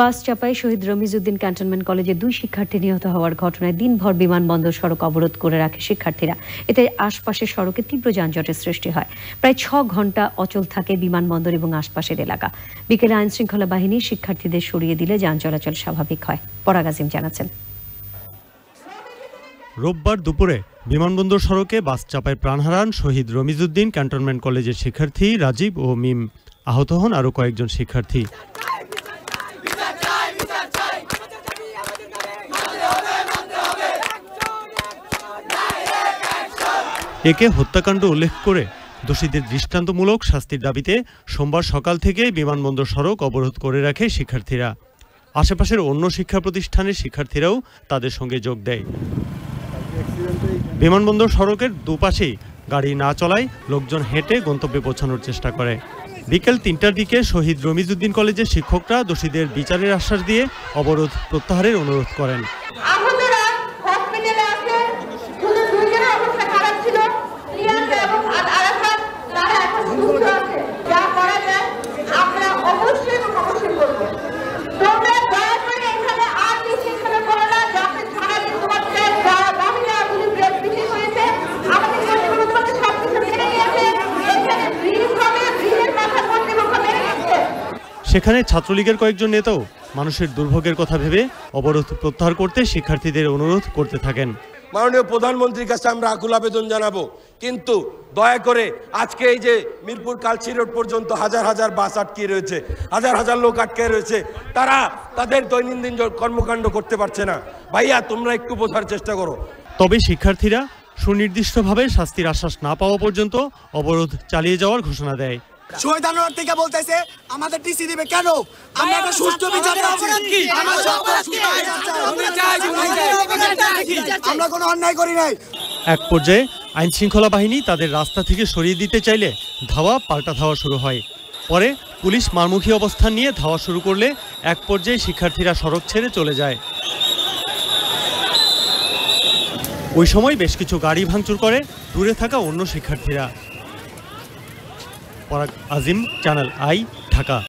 বাস চাপায় শহীদ রমিজউদ্দিন ক্যান্টনমেন্ট কলেজে দুই শিক্ষার্থী নিহত হওয়ার ঘটনায় দিনভর বিমানবন্দর সড়ক অবরোধ করে রাখে শিক্ষার্থীরা এতে আশপাশের সড়কে তীব্র যানজটের সৃষ্টি হয় প্রায় ছ ঘন্টা অচল থাকে বিমানবন্দর এবং আশপাশের এলাকা বিকেলে আইন শৃঙ্খলা বাহিনী শিক্ষার্থীদের সরিয়ে দিলে যান চলাচল স্বাভাবিক হয় পরাগাজিম জানাচ্ছেন রোববার দুপুরে বিমানবন্দর সড়কে বাস চাপায় প্রাণ হারান শহীদ রমিজউদ্দিন ক্যান্টনমেন্ট কলেজের শিক্ষার্থী রাজীব ও মিম আহত হন আরও কয়েকজন শিক্ষার্থী একে হত্যাকাণ্ড উল্লেখ করে দোষীদের দৃষ্টান্তমূলক শাস্তির দাবিতে সোমবার সকাল থেকে বিমানবন্দর সড়ক অবরোধ করে রাখে শিক্ষার্থীরা আশেপাশের অন্য শিক্ষা প্রতিষ্ঠানের শিক্ষার্থীরাও তাদের সঙ্গে যোগ দেয় বিমানবন্দর সড়কের দুপাশেই গাড়ি না চলায় লোকজন হেঁটে গন্তব্যে পৌঁছানোর চেষ্টা করে বিকেল তিনটার দিকে শহীদ রমিজুদ্দিন কলেজের শিক্ষকরা দোষীদের বিচারের আশ্বাস দিয়ে অবরোধ প্রত্যাহারের অনুরোধ করেন সেখানে ছাত্রলীগের কয়েকজন নেতাও মানুষের দুর্ভোগের কথা ভেবে অবরোধ প্রত্যাহার করতে শিক্ষার্থীদের অনুরোধ করতে থাকেন মাননীয় প্রধানমন্ত্রীর কাছে আমরা আকুল আবেদন জানাবো কিন্তু দয়া করে আজকে এই যে মিরপুর কালচি রোড পর্যন্ত হাজার হাজার বাস আটকে রয়েছে হাজার হাজার লোক আটকে রয়েছে তারা তাদের দৈনন্দিন কর্মকাণ্ড করতে পারছে না ভাইয়া তোমরা একটু বোঝার চেষ্টা করো তবে শিক্ষার্থীরা সুনির্দিষ্টভাবে শাস্তির আশ্বাস না পাওয়া পর্যন্ত অবরোধ চালিয়ে যাওয়ার ঘোষণা দেয় শহীদ থেকে বলতেছে আমাদের টিসি দিবে কেন আমরা একটা সুস্থ বিচার চাচ্ছি আমরা কোনো অন্যায় করি নাই এক পর্যায়ে আইন শৃঙ্খলা বাহিনী তাদের রাস্তা থেকে সরিয়ে দিতে চাইলে ধাওয়া পাল্টা ধাওয়া শুরু হয় পরে পুলিশ মারমুখী অবস্থান নিয়ে ধাওয়া শুরু করলে এক পর্যায়ে শিক্ষার্থীরা সড়ক ছেড়ে চলে যায় ওই সময় বেশ কিছু গাড়ি ভাঙচুর করে দূরে থাকা অন্য শিক্ষার্থীরা और अजीम चैनल आई ढाका